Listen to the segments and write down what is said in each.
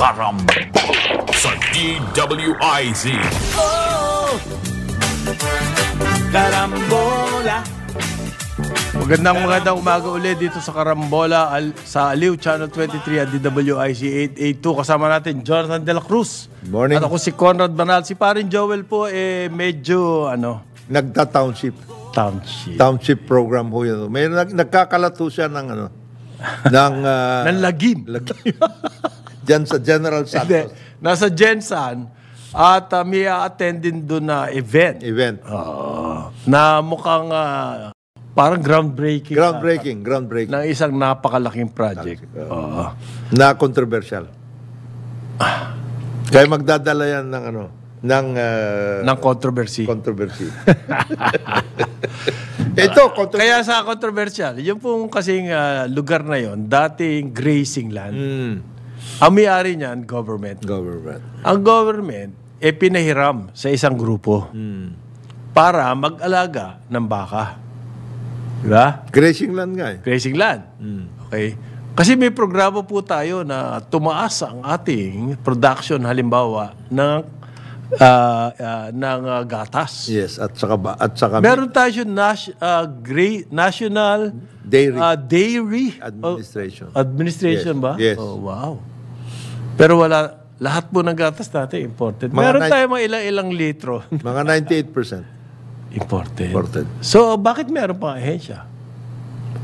Karambol sa DWIZ. Oh! Karambola. Magandang magandang umaga ulit dito sa Karambola al, sa Aliw Channel 23 at DWIC 882. Kasama natin Jonathan De La Cruz. Morning. At ako si Conrad Banal. Si parin Joel po eh medyo ano? Nagta-township. Township. Township program ho yun. May nag, nagkakalato siya ng ano? ng... Uh, ng lagim. lagim. Diyan sa General Santos. Nasa Gensan at uh, may attendin doon na event. Event. Uh, na mukhang uh, parang groundbreaking. Groundbreaking, na, groundbreaking. Ng isang napakalaking project. Uh, uh, na controversial. Uh, Kaya magdadala yan ng ano? ng uh, ng controversy. Controversy. Ito, controversy. Kaya sa controversial, yung pong kasing uh, lugar na yon, dating grazing land. Mm. Ang may-ari niyan, government. Government. Ang government, e pinahiram sa isang grupo mm. para mag-alaga ng baka. Diba? Grazing land nga eh. Grazing land. Mm. Okay. Kasi may programa po tayo na tumaas ang ating production halimbawa ng uh, uh, ng uh, gatas. Yes, at saka ba, at saka Meron tayo nas, uh, gray, National Dairy, uh, Dairy Administration. Uh, administration yes. ba? Yes. Oh, wow. Pero wala lahat po ng gatas natin imported. Mga Meron tayo mga ilang-ilang litro. mga 98%. Imported. Imported. So, bakit meron pang ahensya?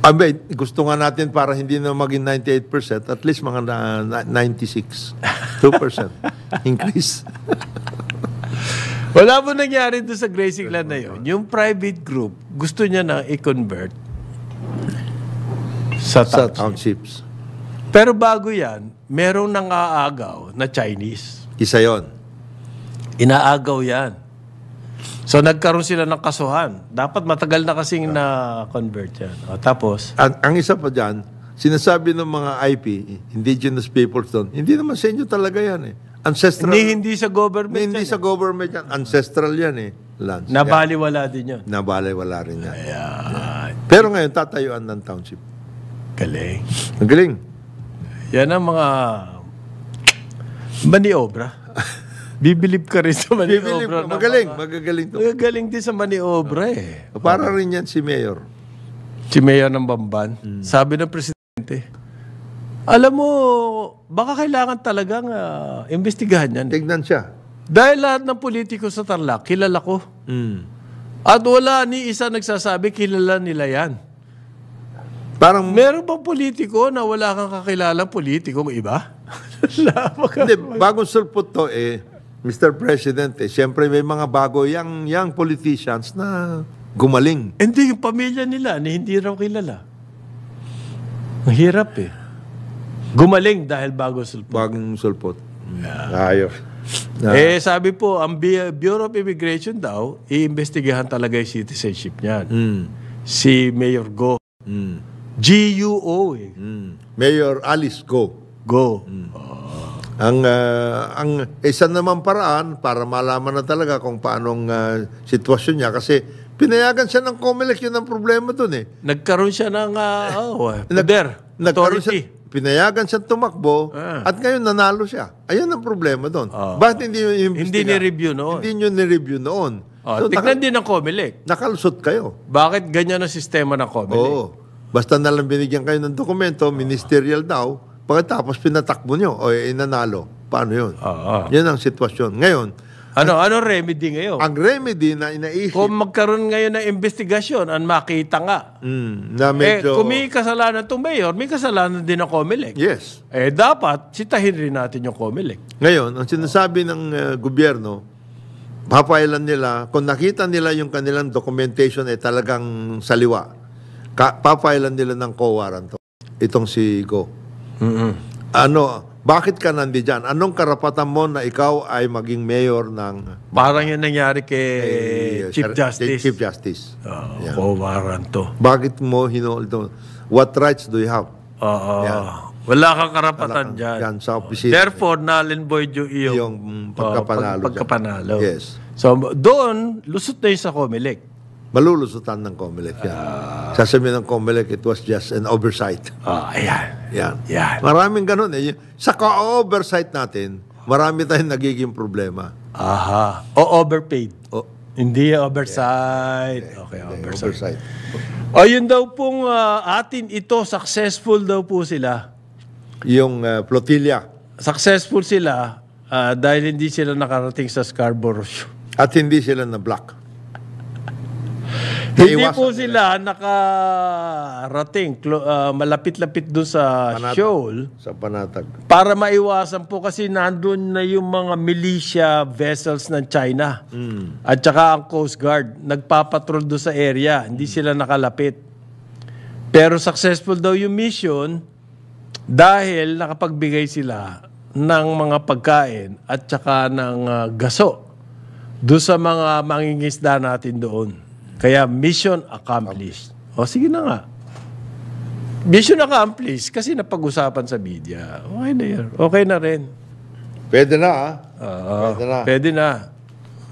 I mean, gusto nga natin para hindi na maging 98%, at least mga na, na 96. 2% increase. Wala po nangyari doon sa Gracing Land na yun. Yung private group, gusto niya nang i-convert sa, sa townships. Pero bago yan, merong nangaagaw na Chinese. Isa yon. Inaagaw yan. So nagkaroon sila ng kasuhan. Dapat matagal na kasing na-convert yan. O, tapos? Ang, ang isa pa dyan, sinasabi ng mga IP, indigenous peoples doon, hindi naman sa inyo talaga yan eh. Ancestral. Hindi, hindi sa government. Hindi yan. sa eh. government yan. Ancestral yan eh. Lands. Nabaliwala din yun. Nabaliwala rin yan. Ayan. Pero ngayon, tatayuan ng township. Galing. Ang galing. Yan ang mga maniobra. Bibilib ka rin sa maniobra. Bibilib, magaling, mga, magagaling to. Magagaling din sa maniobra eh. Oh, para rin yan si Mayor. Si Mayor ng Bamban. Mm. Sabi ng Presidente, alam mo, baka kailangan talagang uh, ah, investigahan yan. Tignan siya. Dahil lahat ng politiko sa Tarlac, kilala ko. Mm. At wala ni isa nagsasabi, kilala nila yan. Parang meron bang politiko na wala kang kakilala politiko mo iba? Hindi, bagong sulpot to eh, Mr. President, eh, siyempre may mga bago yang, yang politicians na gumaling. Hindi, yung pamilya nila, ni hindi raw kilala. Ang hirap eh. Gumaling dahil bago sulpot. Bagong sulpot. Yeah. Ayos. Uh, eh, sabi po, ang Bureau of Immigration daw, iimbestigahan talaga yung citizenship niyan. Mm. Si Mayor Go. Mm. G-U-O eh. Mm. Mayor Alice Go. Go. Mm. Oh. Ang, uh, ang isa naman paraan para malaman na talaga kung paanong uh, ah, sitwasyon niya kasi pinayagan siya ng COMELEC yun ang problema dun eh. Nagkaroon siya ng uh, oh, poder, Nag, authority. Nagkaroon siya, pinayagan siya tumakbo ah. at ngayon nanalo siya. Ayun ang problema doon. Oh. Bakit hindi yung Hindi ni-review noon. Hindi nyo ni-review noon. Oh, so, tignan din ng COMELEC. Nakalusot kayo. Bakit ganyan ang sistema ng COMELEC? Oo. Oh, basta nalang binigyan kayo ng dokumento, ministerial oh. daw, pagkatapos pinatakbo niyo o inanalo. Paano yun? Oh, ah, oh. Yan ang sitwasyon. Ngayon, ano ano remedy ngayon? Ang remedy na inaisip... Kung magkaroon ngayon ng investigasyon, ang makita nga. Mm, na medyo... Eh, kung may kasalanan itong mayor, may kasalanan din ang COMELEC. Yes. Eh, dapat sitahin rin natin yung COMELEC. Ngayon, ang sinasabi ng uh, gobyerno, papailan nila, kung nakita nila yung kanilang documentation ay eh, talagang saliwa, ka, papailan nila ng co-warranto. Itong si Go. Mm-hmm. Ano, bakit ka nandiyan? Anong karapatan mo na ikaw ay maging mayor ng... Parang yung nangyari kay eh, Chief Justice. Chief Justice. Oh, yeah. Kumaran to. Bakit mo hinoldo? What rights do you have? Oo. Uh, ah, ah. yeah. Wala kang karapatan Wala kang, dyan. dyan sa opisina. Therefore, nalin void yung iyong yung pagkapanalo. Uh, pag, pagkapanalo. Yes. So, doon, lusot na yung sa Comelec malulusutan ng COMELEC yan. Uh, Sasabihin ng COMELEC, it was just an oversight. Uh, ayan. Yan. yan. Maraming ganun. Eh. Sa ka-oversight natin, marami tayong nagiging problema. Aha. O overpaid. O, hindi oversight. Yeah. Okay, okay, oversight. oversight. O yun daw pong uh, atin ito, successful daw po sila. Yung uh, flotilla. Successful sila uh, dahil hindi sila nakarating sa Scarborough. At hindi sila na-block. Hindi po sila nakarating uh, malapit-lapit doon sa Panatag. shoal. Sa Panatag. Para maiwasan po kasi nandun na yung mga militia vessels ng China. Mm. At saka ang Coast Guard. Nagpapatrol doon sa area. Hindi mm. sila nakalapit. Pero successful daw yung mission dahil nakapagbigay sila ng mga pagkain at saka ng uh, gaso doon sa mga mangingisda natin doon. Kaya mission accomplished. O sige na nga. Mission accomplished kasi napag-usapan sa media. Okay na yun. Okay na rin. Pwede na ah. Oo. Pwede na. Pwede na.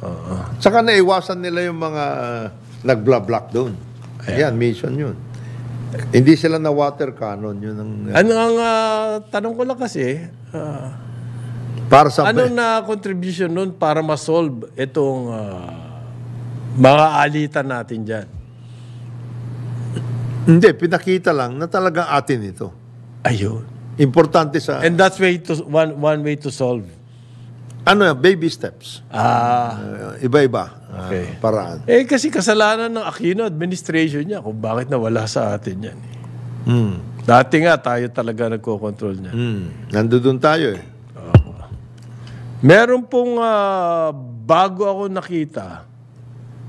Oo. Saka naiwasan nila yung mga ah, nag-block doon. Ayan. mission yun. Hindi sila na water cannon. Yun ang, Ano ang ah, tanong ko lang kasi, ah, para sa... ano na contribution nun para ma-solve itong ah, Makaalitan natin dyan. Hindi, pinakita lang na talaga atin ito. Ayun. Importante sa... And that's way to, one, one way to solve. Ano yan? Baby steps. Ah. Uh, iba-iba. Uh, okay. Uh, paraan. Eh, kasi kasalanan ng Aquino administration niya kung bakit nawala sa atin yan. Mm. Dati nga, tayo talaga nagko-control niya. Mm. Nandoon tayo eh. Oo. Meron pong uh, bago ako nakita,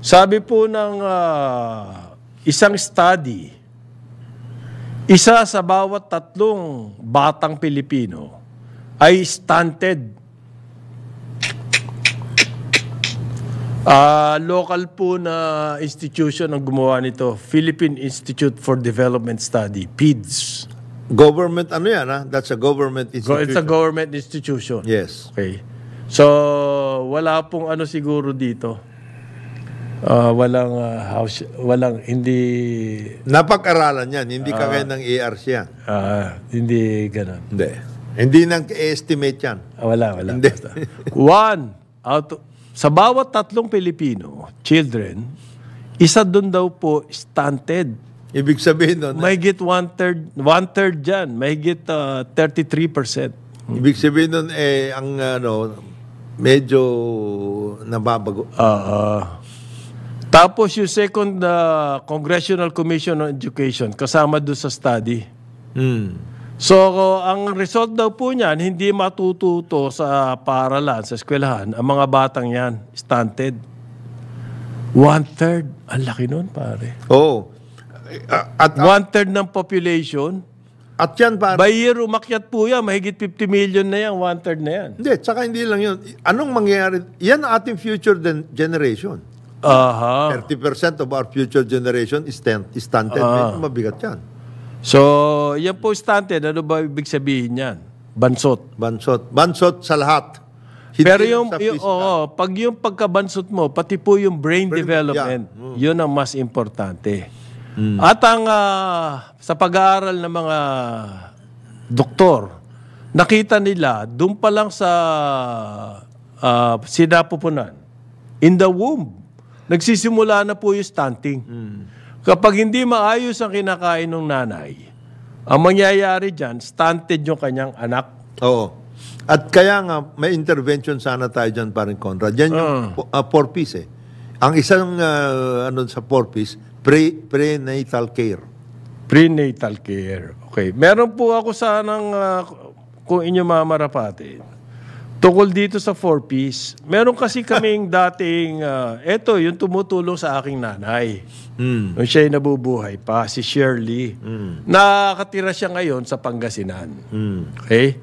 sabi po ng uh, isang study, isa sa bawat tatlong batang Pilipino ay stunted. Uh, local po na institution ang gumawa nito, Philippine Institute for Development Study, PIDS. Government, ano yan ha? That's a government institution. It's a government institution. Yes. Okay. So, wala pong ano siguro dito Uh, walang uh, house, walang, hindi... Napag-aralan yan, hindi uh, kagaya ng ARC yan. Uh, hindi ganun. Hindi. Hindi nang estimate yan. Uh, wala, wala. Hindi. One, out, sa bawat tatlong Pilipino, children, isa doon daw po stunted. Ibig sabihin doon? May git one-third, one-third dyan. May git uh, 33%. Ibig sabihin doon, eh, ang ano, medyo nababago. Oo. Uh, uh, tapos yung second uh, Congressional Commission on Education, kasama doon sa study. Mm. So, ang result daw po niyan, hindi matututo sa paaralan, sa eskwelahan, ang mga batang yan, stunted. One-third. Ang laki nun, pare. Oo. Oh. At, uh, One-third ng population. At yan, pare. By year, umakyat po yan. Mahigit 50 million na yan. One-third na yan. Hindi, tsaka hindi lang yun. Anong mangyayari? Yan ating future generation. Uh-huh. 30% of our future generation is, tent, is Uh-huh. mabigat yan. So, yan po stunted. Ano ba ibig sabihin yan? Bansot. Bansot. Bansot sa lahat. Hindi Pero yung, yung oo, pag yung pagkabansot mo, pati po yung brain, brain development, yeah. mm. yun ang mas importante. Mm. At ang uh, sa pag-aaral ng mga doktor, nakita nila doon pa lang sa uh, sinapupunan, in the womb, nagsisimula na po yung stunting. Mm. Kapag hindi maayos ang kinakain ng nanay, ang mangyayari dyan, stunted yung kanyang anak. Oo. At kaya nga, may intervention sana tayo dyan, parang Conrad. Yan yung uh. Ah. uh, ah, four-piece eh. Ang isang uh, ano sa four-piece, pre, prenatal care. Prenatal care. Okay. Meron po ako sanang, uh, kung inyo mamarapatin, Tukol dito sa four-piece, meron kasi kaming dating, uh, eto, yung tumutulong sa aking nanay. Mm. Nung siya'y nabubuhay pa, si Shirley. Mm. Nakatira siya ngayon sa Pangasinan. Mm. Okay?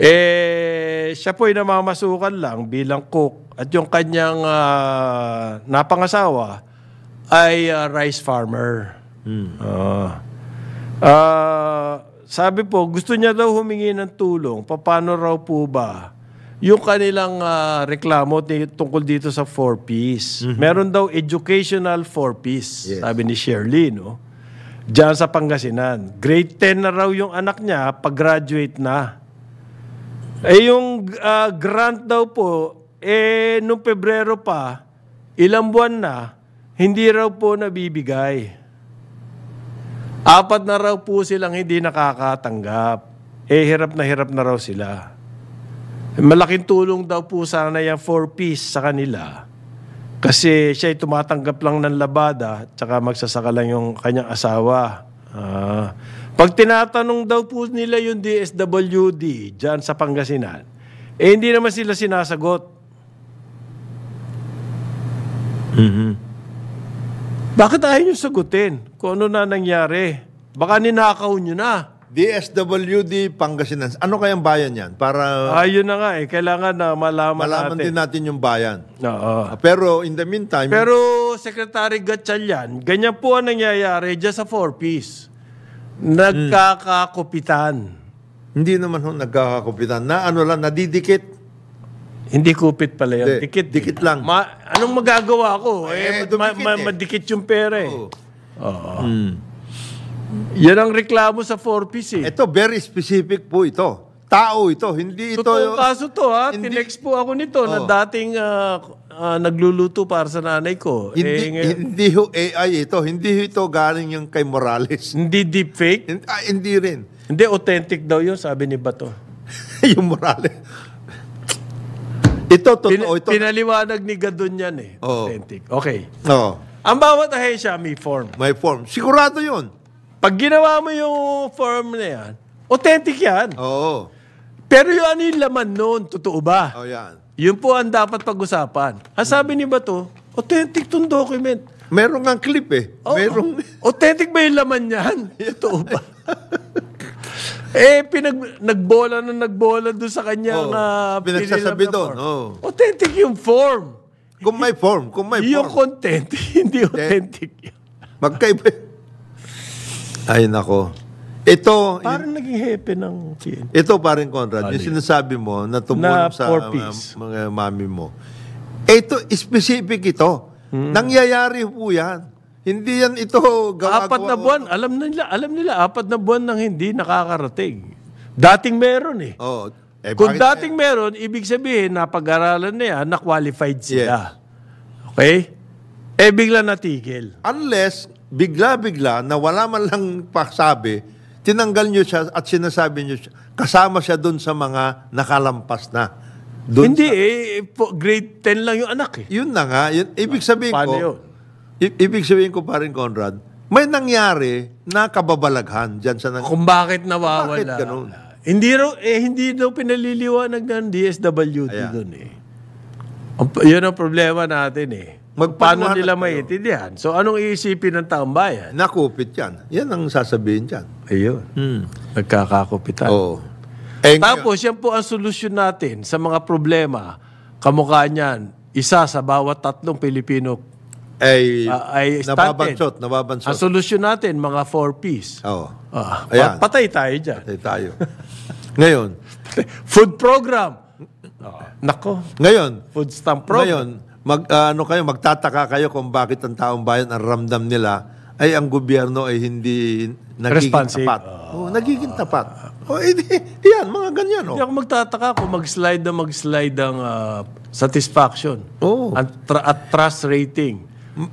Eh, siya po'y namamasukan lang bilang cook. At yung kanyang uh, napangasawa ay uh, rice farmer. Mm. Uh, uh, sabi po, gusto niya daw humingi ng tulong. Paano raw po ba? yung kanilang ah, reklamo tungkol dito sa four-piece. Mhm. Meron daw educational four-piece, sabi ni Shirley, no? Diyan sa Pangasinan. Grade 10 na raw yung anak niya, pag-graduate na. Eh yung ah, grant daw po, eh nung Pebrero pa, ilang buwan na, hindi raw po nabibigay. Apat na raw po silang hindi nakakatanggap. Eh hirap na hirap na raw sila. Malaking tulong daw po sana yung four-piece sa kanila. Kasi siya ay tumatanggap lang ng labada tsaka magsasaka lang yung kanyang asawa. Uh, pag tinatanong daw po nila yung DSWD dyan sa Pangasinan, eh hindi naman sila sinasagot. Mm-hmm. Bakit ayaw nyo sagutin kung ano na nangyari? Baka ninakaw nyo na. DSWD Pangasinan. Ano kayang bayan yan? Para Ayun ah, na nga eh, kailangan na malaman, malaman natin. din natin yung bayan. Oo. Pero in the meantime, Pero Secretary Gatchalian, ganyan po ang nangyayari dyan sa four-piece. Nagkakakupitan. hindi naman ho nagkakakupitan. Na ano lang, nadidikit. Hindi kupit pala yun. Hindi, Dikit. dikit lang. Ma- anong magagawa ko? Eh, Eh, ma- ma- eh. madikit yung pera eh. Oo. Mm. Yan ang reklamo sa 4 pc eh. Ito, very specific po ito. Tao ito, hindi ito... Totoo kaso to ha, hindi, tinext po ako nito oh. na dating uh, uh, nagluluto para sa nanay ko. Hindi, eh, ngayon, hindi ho AI ito, hindi ito galing yung kay Morales. Hindi deepfake? Hindi, ah, hindi rin. Hindi, authentic daw yun, sabi ni Bato. yung Morales. Ito, totoo. Pin, ito. Pinaliwanag ni Gadon yan eh. Oh. Authentic. Okay. Oo. Oh. Ang bawat ahensya may form. May form. Sigurado yun. Pag ginawa mo yung form na yan, authentic yan. Oo. Pero yung ano yung laman noon, totoo ba? Oh, yan. Yun po ang dapat pag-usapan. Ang sabi ni Bato, authentic tong document. Meron nga clip eh. Oh, Merong... authentic ba yung laman niyan? Totoo ba? eh, pinag, nagbola na nagbola doon sa kanyang oh, uh, pinagsasabi doon. Oh. Authentic yung form. Kung may form, kung may yung form. Yung content, hindi authentic yun. Magkaiba ay, nako. Ito, Parang naging hepe ng CNA. ito pa rin, Conrad, yung sinasabi mo na tumulong sa uh, mga mami mo. Ito, specific ito. Hmm. Nangyayari po yan. Hindi yan ito gawa Apat na buwan, alam nila, alam nila, apat na buwan nang hindi nakakarating. Dating meron eh. Oh, eh, Kung bakit- dating meron, ibig sabihin, napag-aralan na yan, na-qualified sila. Okay? Eh, bigla natigil. Unless bigla-bigla na wala man lang pasabi, tinanggal niyo siya at sinasabi niyo siya, kasama siya doon sa mga nakalampas na. Dun Hindi sa, eh, grade 10 lang yung anak eh. Yun na nga, yun, ibig ah, sabihin Paano ko, yun? ibig sabihin ko pa rin Conrad, may nangyari na kababalaghan diyan sa nang- Kung bakit nawawala. Bakit ganun? Hindi raw, eh, hindi daw pinaliliwanag ng DSWD doon eh. Ang, yun ang problema natin eh. Magpaano nila kayo? So, anong iisipin ng taong bayan? Nakupit yan. Yan ang sasabihin dyan. Ayun. Hmm. Nagkakakupitan. Oo. Eh, Tapos, yan po ang solusyon natin sa mga problema. Kamukha niyan, isa sa bawat tatlong Pilipino ay, uh, ay nababansot, nababansot. Ang solusyon natin, mga four-piece. Oo. Uh, Patay tayo dyan. Patay tayo. Ngayon. Food program. Uh, nako. Ngayon. Food stamp program. Ngayon, mag, ah, ano kayo, magtataka kayo kung bakit ang taong bayan ang ramdam nila ay ang gobyerno ay hindi nagiging Responsive. tapat. Uh, oh, nagiging tapat. O oh, eh, edi, yan, mga ganyan. Oh. Hindi ako magtataka kung mag-slide na mag-slide ang uh, satisfaction oh. at, tra- at trust rating.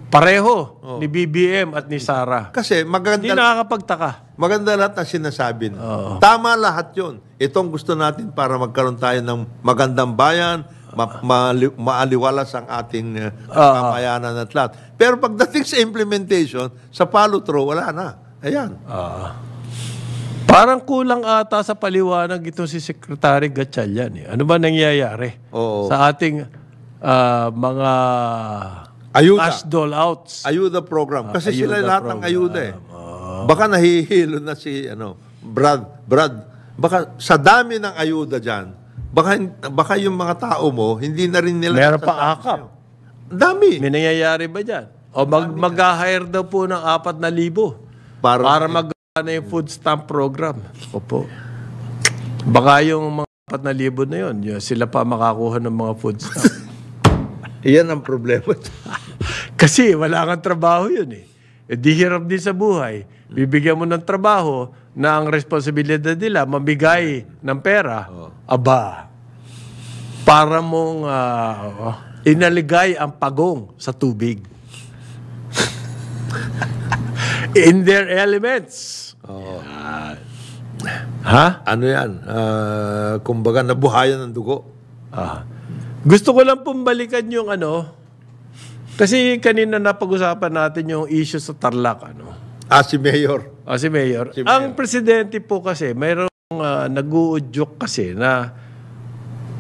Pareho oh. ni BBM at ni Sara. Kasi maganda... Hindi nakakapagtaka. Maganda lahat ang sinasabi. Oh. Tama lahat yon. Itong gusto natin para magkaroon tayo ng magandang bayan, ma- ma maaliwalas ang ating uh, eh, ah, ah. kamayanan at lahat. Pero pagdating sa implementation, sa follow-through, wala na. Ayan. Ah, Parang kulang ata sa paliwanag itong si Secretary Gatchalian. Eh. Ano ba nangyayari Oo. sa ating ah, mga Ayuda. cash dole outs Ayuda program. Kasi sila ayuda lahat ng ayuda eh. Baka nahihilo na si ano, Brad, Brad. Baka sa dami ng ayuda dyan, Baka, baka yung mga tao mo, hindi na rin nila... Meron pa akap. dami. May nangyayari ba dyan? O mag, mag-hire daw po ng na libo para, para mag na yung food stamp program. Opo. Baka yung mga 4,000 na yun, yun, sila pa makakuha ng mga food stamp. Iyan ang problema. Kasi wala kang trabaho yun eh. E di hirap din sa buhay. Bibigyan mo ng trabaho, na ang responsibilidad nila mabigay ng pera, oh. aba, para mong uh, inaligay ang pagong sa tubig. In their elements. Oh. Ha? Ano yan? Uh, kumbaga, nabuhayan ng dugo. Ah. Gusto ko lang pumbalikan yung ano, kasi kanina napag-usapan natin yung issue sa Tarlac, ano? Ah, si Mayor. Ah, si Mayor. Si Mayor. Ang presidente po kasi, mayroong uh, nag-uudyok kasi na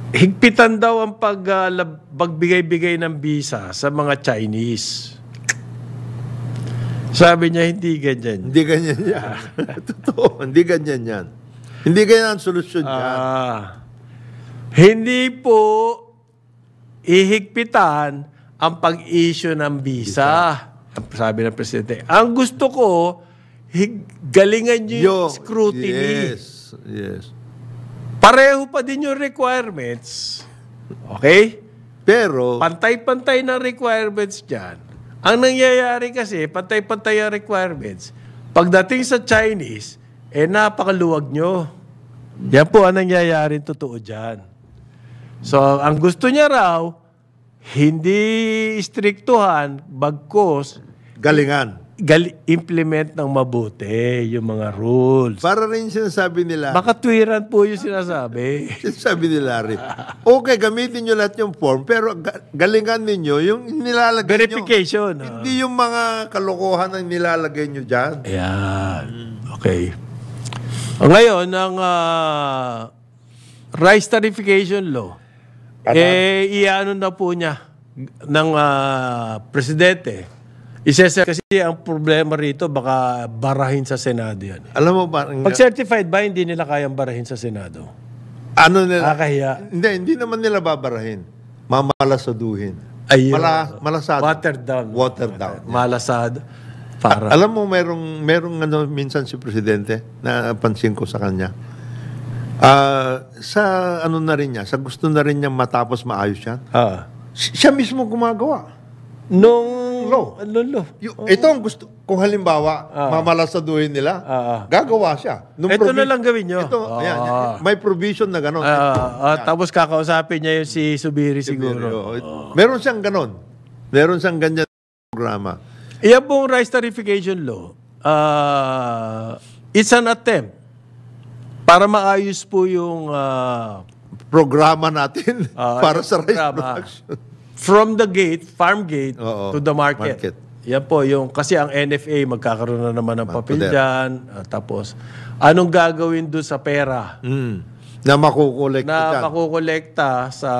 higpitan daw ang ah, pagbigay-bigay uh, ng visa sa mga Chinese. Sabi niya, hindi ganyan. Hindi ganyan yan. Totoo, hindi ganyan yan. Hindi ganyan ang solusyon niya. Ah, hindi po ihigpitan ang pag-issue ng visa. visa sabi ng presidente, ang gusto ko, galingan niyo yung scrutiny. Yes, yes. Pareho pa din yung requirements. Okay? Pero... Pantay-pantay ng requirements dyan. Ang nangyayari kasi, pantay-pantay ang requirements. Pagdating sa Chinese, eh napakaluwag nyo. Yan po ang nangyayari totoo dyan. So, ang gusto niya raw, hindi istriktuhan, bagkos. Galingan. Gal- implement ng mabuti yung mga rules. Para rin sinasabi nila. Baka tuwiran po yung sinasabi. sinasabi nila rin. Okay, gamitin nyo lahat yung form, pero galingan ninyo yung nilalagay Verification. Nyo. Ah. Hindi yung mga kalokohan ang nilalagay nyo dyan. Ayan. Okay. Ngayon, ang uh, rice tarification law. At, ano? eh, iano na po niya ng uh, presidente. Isese kasi ang problema rito baka barahin sa Senado yan. Alam mo ba? pag certified ba hindi nila kayang barahin sa Senado? Ano nila? Nakakahiya. Hindi, hindi naman nila babarahin. Mamalasaduhin. Ayun. Mala, malasad. Water down. Water down. Malasad. Para. A alam mo merong merong ano minsan si presidente na pansin ko sa kanya Uh, sa ano na rin niya, sa gusto na rin niya matapos maayos siya, ah. siya mismo gumagawa. Nung law. Nung law. Y- Ito ang gusto. Kung halimbawa, ah. mamalasaduhin nila, ah. ah. gagawa siya. Nung ito na lang gawin niyo. Ito, ah. yan, may provision na gano'n. Ah. Ito, ah. ah. Tapos kakausapin niya yung si Subiri, siguro. Oh. Meron siyang gano'n. Meron siyang ganyan programa. Iyan pong rice tarification law, uh, it's an attempt para maayos po yung uh, programa natin uh, para sa rice programa. production. From the gate, farm gate, Oo, to the market. market. Yan po yung, kasi ang NFA magkakaroon na naman ng papel dyan. Uh, tapos, anong gagawin doon sa pera? Mm. Na makukolekta. Na dyan. sa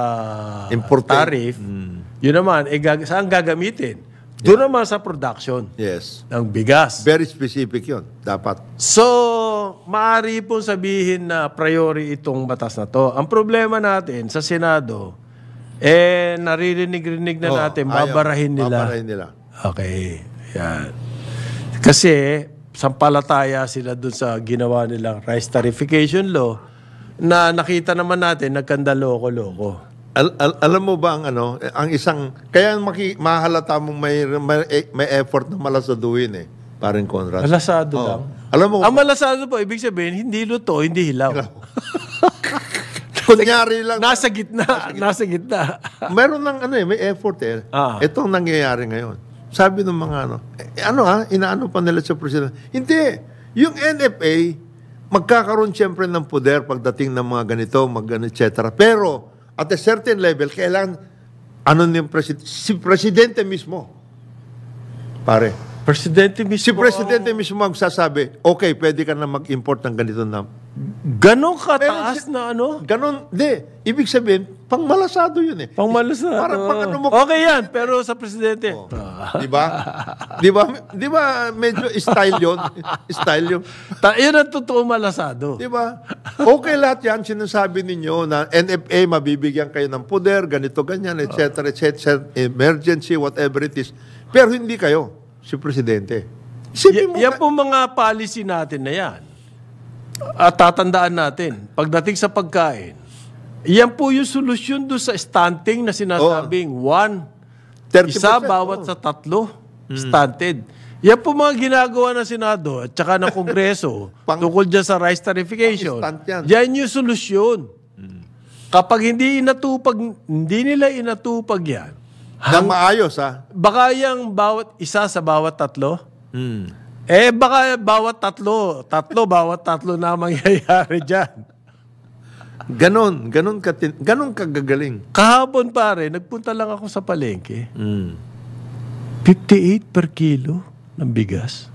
Important. tariff. Mm. Yun naman, eh, saan gagamitin? Doon naman sa production Yes. ng bigas. Very specific yon Dapat. So, maari pong sabihin na priority itong batas na to. Ang problema natin sa Senado, eh, naririnig-rinig na Oo, oh, natin, ayaw. babarahin nila. Babarahin nila. Okay, yan. Kasi, sampalataya sila doon sa ginawa nilang rice tarification law na nakita naman natin nagkanda loko-loko. Al- al- alam mo ba ang ano, ang isang, kaya maki- mahalata mong may, may, may effort na malasaduhin eh, parang Conrad. Malasado Oo. lang. Alam mo, Ang malasado po, ibig sabihin, hindi luto, hindi hilaw. kunyari lang, Nasa gitna, nasa gitna. meron ng ano eh, may effort eh. Ah. Ito ang nangyayari ngayon. Sabi ng mga ano, eh, ano ha, inaano pa nila sa presidente. Hindi, yung NFA, magkakaroon siyempre ng poder pagdating ng mga ganito, mag ano, et cetera. Pero, at a certain level, kailangan, ano yung presidente? Si presidente mismo. Pare. Presidente mismo. Si presidente mismo ang sasabi, okay, pwede ka na mag-import ng ganito na Ganon kataas Pero, na ano? Ganon, di. Ibig sabihin, pangmalasado yun eh. Pangmalasado. Parang pang ano mo. Okay yan, pero sa presidente. Oh. di ba? Di ba? Di ba medyo style yun? style yun. Ta yun ang totoo malasado. Di ba? Okay lahat yan, sinasabi ninyo na NFA, mabibigyan kayo ng poder, ganito, ganyan, etc., etc., emergency, whatever it is. Pero hindi kayo, si presidente. Y- yan po mga policy natin na yan at tatandaan natin, pagdating sa pagkain, yan po yung solusyon do sa stunting na sinasabing oh. one, isa bawat oh. sa tatlo, mm. stunted. Yan po mga ginagawa ng Senado at saka ng Kongreso Pang, tungkol dyan sa rice tarification. Yan. yan yung solusyon. Hmm. Kapag hindi inatupag, hindi nila inatupag yan. Hang, na maayos ha? Baka yung bawat isa sa bawat tatlo, mm eh baka bawat tatlo, tatlo bawat tatlo na mangyayari diyan. Ganon, ganon ka, ganon kagagaling. Kahapon pare, nagpunta lang ako sa palengke. Mm. 58 per kilo ng bigas.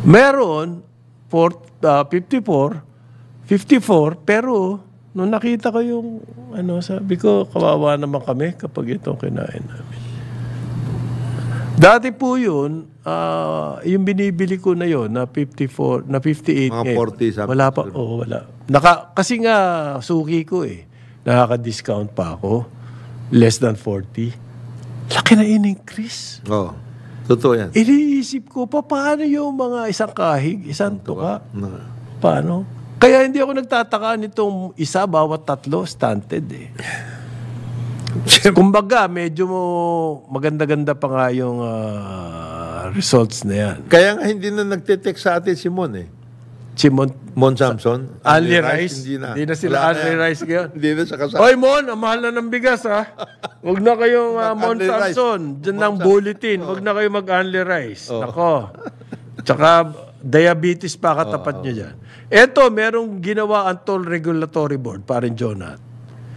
Meron, 4, uh, 54, 54, pero nung nakita ko yung, ano, sabi ko, kawawa naman kami kapag itong kinain namin. Dati po yun, uh, yung binibili ko na yon na 54, na 58 Mga 40 eh. something. Wala pa, oo, oh, wala. Naka, kasi nga, suki ko eh. Nakaka-discount pa ako. Less than 40. Laki na eh, in-increase. Oh, totoo yan. Iniisip ko, pa, paano yung mga isang kahig, isang tuka? Paano? Kaya hindi ako nagtataka nitong isa bawat tatlo stunted eh. Kumbaga, medyo maganda-ganda pa nga yung uh, results na yan. Kaya nga hindi na nagte-text sa atin si Mon eh. Si Mon, Mon Samson. Ali Rice. Hindi na. Hindi na sila Wala Ali Rice ngayon. hindi na sa kasama. Hoy Mon, ang mahal na ng bigas ha. Huwag na kayong uh, Mon Samson. Diyan ng bulletin. Huwag na kayong mag-Anli Rice. Oh. Nako. Tsaka diabetes pa katapat oh, oh. nyo dyan. Eto, merong ginawa ang Toll Regulatory Board, parin Jonat.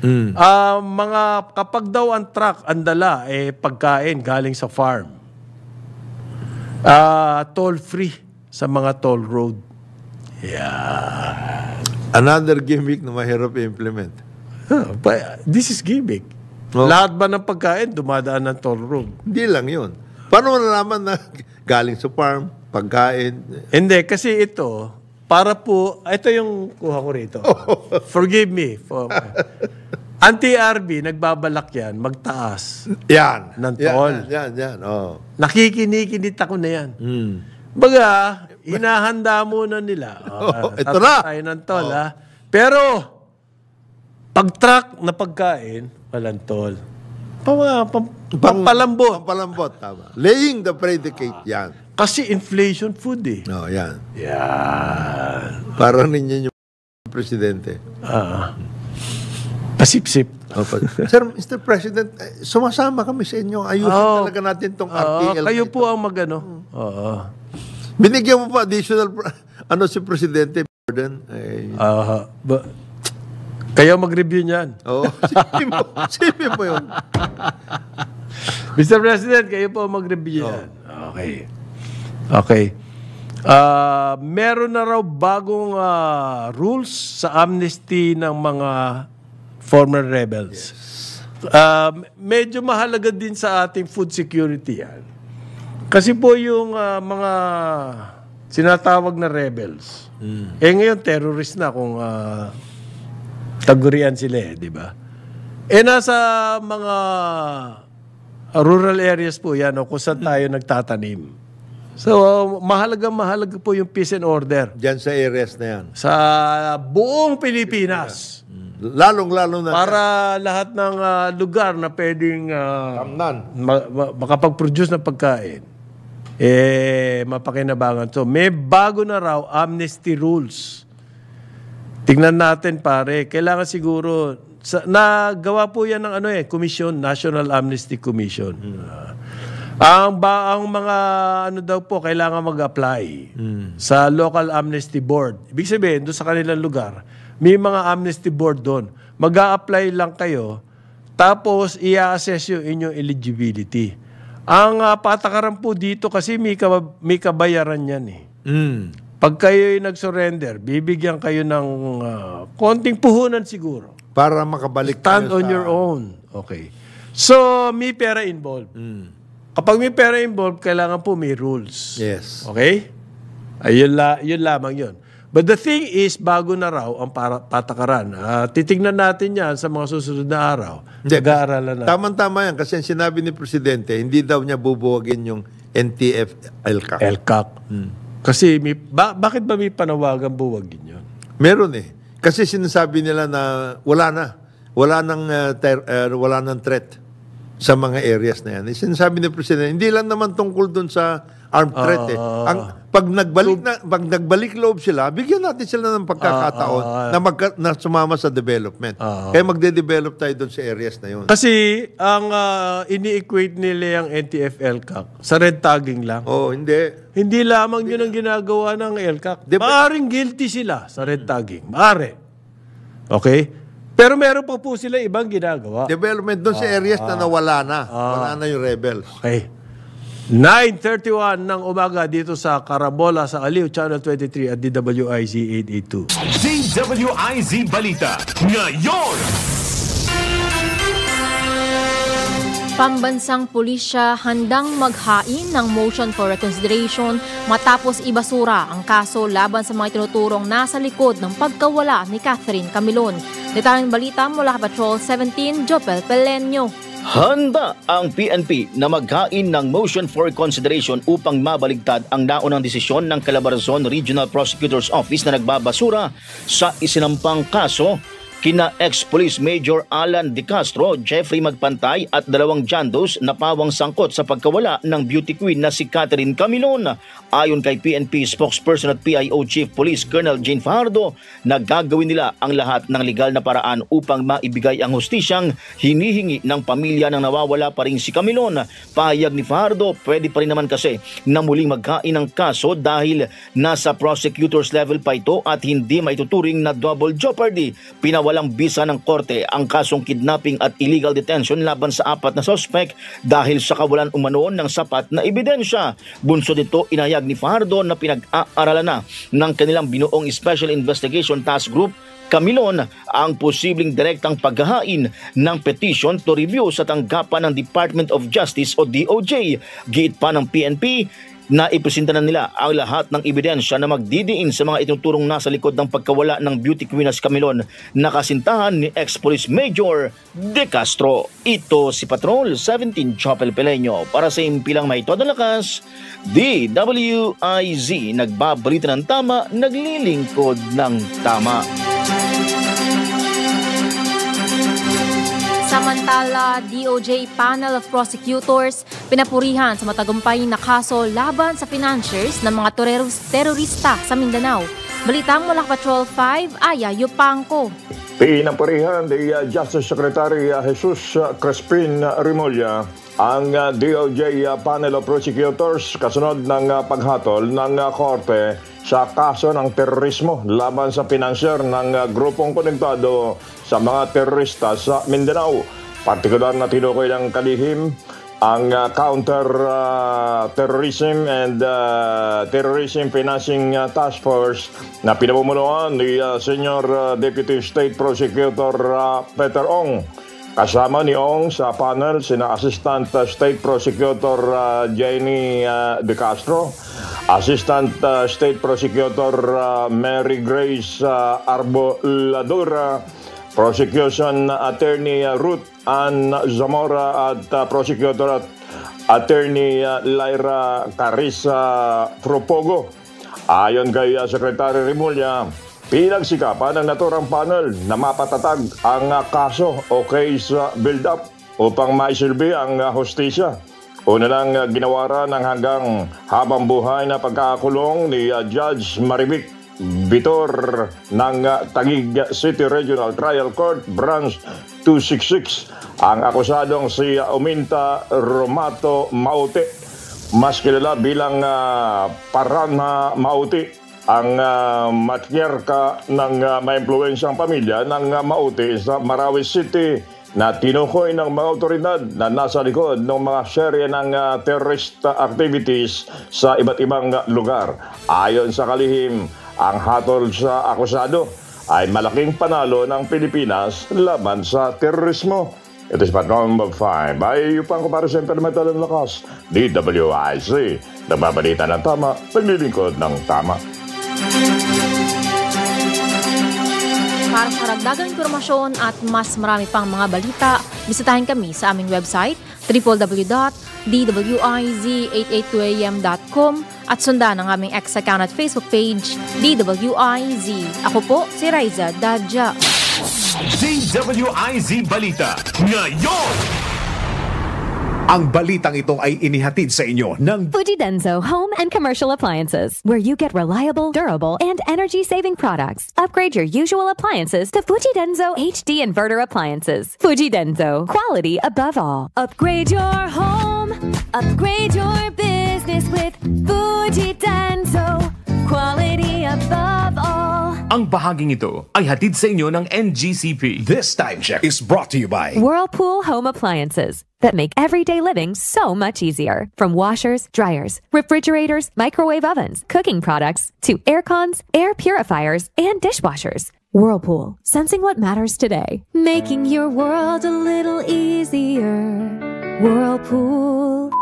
Mm. Uh, ah, mga kapag daw ang truck ang dala eh pagkain galing sa farm. Uh, toll free sa mga toll road. Yeah. Another gimmick na mahirap i-implement. Huh, ah, but this is gimmick. No. Oh. Lahat ba ng pagkain dumadaan ng toll road? Hindi lang yun. Paano nalaman na galing sa farm, pagkain? Hindi, kasi ito, para po, ito yung kuha ko rito. Oh. Forgive me. For, Ang TRB, nagbabalak yan, magtaas. Yan. Ng tol. Yan, yan, yan. Oh. Nakikinikinit ako na yan. Mm. Baga, hinahanda muna nila. Oh, ito na. Tayo ng tol, oh. Pero, pag truck na pagkain, walang tol. Pama, pam, pam, pampalambot. Pampalambot, tama. Laying the predicate, ah. yan. Kasi inflation food, eh. Oh, yan. Yan. Parang ninyo yung presidente. Ah. Uh-huh. Pasipsip. Opo. Sir, Mr. President, eh, sumasama kami sa inyo. Ayusin Oo. talaga natin tong Oo, RTL. kayo po ang magano. Mm. Oo. Binigyan mo pa additional, ano si Presidente Borden. Eh, Aha. kayo mag-review niyan. oh, sipin mo, mo yun. Mr. President, kayo po mag-review niyan. Okay. Okay. Ah, meron na raw bagong ah, rules sa amnesty ng mga former rebels. Yes. Uh, medyo mahalaga din sa ating food security yan. Kasi po yung uh, mga sinatawag na rebels, mm. eh ngayon terrorist na kung uh, tagurian sila eh, di ba? Eh nasa mga rural areas po yan o kung saan tayo mm. nagtatanim. So, uh, mahalaga mahalaga po yung peace and order. Diyan sa areas na yan. Sa buong Pilipinas. Pilipinas. Lalong-lalo na. Para lahat ng uh, lugar na pwedeng uh, ma- ma- makapag-produce ng pagkain, eh, mapakinabangan. So, may bago na raw amnesty rules. Tingnan natin, pare. Kailangan siguro, sa, nagawa po yan ng ano eh, commission, National Amnesty Commission. Mm. Uh, ang ba ang mga ano daw po kailangan mag-apply mm. sa local amnesty board. Ibig sabihin doon sa kanilang lugar, may mga amnesty board doon. mag apply lang kayo, tapos i-assess yung inyong eligibility. Ang uh, patakaran po dito kasi may, kab- may kabayaran yan eh. Mm. Pag kayo'y ay nag-surrender, bibigyan kayo ng uh, konting puhunan siguro. Para makabalik Stand on sa... your own. Okay. So, may pera involved. Mm. Kapag may pera involved, kailangan po may rules. Yes. Okay? Ayun la, yun lamang yun. But the thing is, bago na raw ang para, patakaran. Uh, titignan natin yan sa mga susunod na araw. Nag-aaralan natin. Tamang-tama yan kasi ang sinabi ni Presidente, hindi daw niya bubuwagin yung NTF LCAC. LCAC. Hmm. Kasi may, ba, bakit ba may panawagan buwagin yun? Meron eh. Kasi sinasabi nila na wala na. Wala nang, uh, ter, uh, wala nang threat sa mga areas na yan. Eh, sinasabi ni Presidente, hindi lang naman tungkol dun sa armed threat eh. Ah, ah, ah. Ang pag nagbalik na pag nagbalik loob sila, bigyan natin sila ng pagkakataon na mag na sumama sa development. Kaya magde-develop tayo doon sa areas na 'yon. Kasi ang ah, ini-equate nila yung NTF LCAC sa red tagging lang. Oh, hindi. Hindi lamang yun ang ginagawa ng LCAC. Dep- Maaring guilty sila sa red tagging. Maari. Okay? Pero meron pa po sila ibang ginagawa. Development doon sa areas na nawala na. Wala na yung rebels. Okay. 9.31 ng umaga dito sa Carabola sa Aliw Channel 23 at DWIZ 882. DWIZ Balita ngayon! Pambansang pulisya handang maghain ng motion for reconsideration matapos ibasura ang kaso laban sa mga tinuturong nasa likod ng pagkawala ni Catherine Camilon. Detalyang balita mula Patrol 17, Jopel Pelenyo. Handa ang PNP na maghain ng motion for consideration upang mabaligtad ang naunang desisyon ng Calabarzon Regional Prosecutor's Office na nagbabasura sa isinampang kaso Kina ex-police major Alan De Castro, Jeffrey Magpantay at dalawang jandos na pawang sangkot sa pagkawala ng beauty queen na si Catherine Camilon. Ayon kay PNP spokesperson at PIO Chief Police Colonel Jane Fajardo, nagagawin nila ang lahat ng legal na paraan upang maibigay ang hustisyang hinihingi ng pamilya ng nawawala pa rin si Camilon. Pahayag ni Fajardo, pwede pa rin naman kasi na muling magkain ng kaso dahil nasa prosecutor's level pa ito at hindi maituturing na double jeopardy. Pinawala walang bisa ng korte ang kasong kidnapping at illegal detention laban sa apat na sospek dahil sa kawalan umano ng sapat na ebidensya. Bunso dito inayag ni Fardo na pinag-aaralan na ng kanilang binuong Special Investigation Task Group Kamilon ang posibleng direktang paghahain ng petition to review sa tanggapan ng Department of Justice o DOJ. Gate pa ng PNP, na ipresenta na nila ang lahat ng ebidensya na magdidiin sa mga ituturong nasa likod ng pagkawala ng beauty queen as Camilon na kasintahan ni ex-police major De Castro. Ito si Patrol 17 Chapel Peleño para sa impilang may todo lakas, DWIZ, nagbabalita ng tama, naglilingkod ng tama. Samantala, DOJ panel of prosecutors pinapurihan sa matagumpay na kaso laban sa financiers ng mga terorista sa Mindanao. Balita mula Patrol 5, Aya Yupanko. Pinapurihan ni uh, Justice Secretary uh, Jesus uh, Crispin Crespin ang DOJ panel of prosecutors kasunod ng paghatol ng korte sa kaso ng terorismo laban sa financier ng ah, grupong konektado sa mga terorista sa Mindanao. Partikular na tinukoy ng kalihim ang uh, counter uh, terrorism and uh, terrorism financing uh, task force na pinamumunuan ni uh, Senior uh, Deputy State Prosecutor uh, Peter Ong. Kasama ni Ong sa panel sina Assistant uh, State Prosecutor uh, Jenny uh, De Castro, Assistant uh, State Prosecutor uh, Mary Grace uh, Arboladora, Prosecution Attorney uh, Ruth Ann Zamora at uh, Prosecutor at Attorney uh, Lyra Carissa Propogo. Ayon kay uh, Secretary Rimulya, Pinagsikapan ng naturang panel na mapatatag ang ah, kaso o case ah, build-up upang maisilbi ang hostisya. Ah, Una lang ginawaran ng hanggang habang buhay na pagkakulong ni Judge Maribik Bitor ng Tagig City Regional Trial Court Branch 266 ang akusadong si Uminta Romato Maute mas kilala bilang uh, Parana Mauti ang uh, ah, matriarka ng uh, ah, maimpluensyang pamilya ng uh, Mauti sa Marawi City na tinukoy ng mga otoridad na nasa likod ng mga serye ng uh, terrorist activities sa iba't ibang lugar. Ayon sa kalihim, ang hatol sa akusado ay malaking panalo ng Pilipinas laban sa terorismo. Ito si Patron Bob 5 ay upang ko para sa Impermental ng Lakas, DWIC. Nagbabalita ng tama, naglilingkod ng tama. Para sa karagdagang impormasyon at mas marami pang mga balita, bisitahin kami sa aming website www.dwiz882am.com at sundan ang aming X account at Facebook page, DWIZ. Ako po si Raiza Dadja. DWIZ Balita, ngayon! Ang balitang ito ay inihatid sa inyo ng Fujidenzo Home and Commercial Appliances, where you get reliable, durable, and energy-saving products. Upgrade your usual appliances to Fujidenzo HD Inverter Appliances. Fujidenzo, quality above all. Upgrade your home, upgrade your business with Fujidenzo, quality above all. Ang bahaging ito ay hatid sa inyo ng NGCP. This time check is brought to you by Whirlpool Home Appliances that make everyday living so much easier. From washers, dryers, refrigerators, microwave ovens, cooking products, to air cons, air purifiers, and dishwashers. Whirlpool, sensing what matters today. Making your world a little easier. Whirlpool.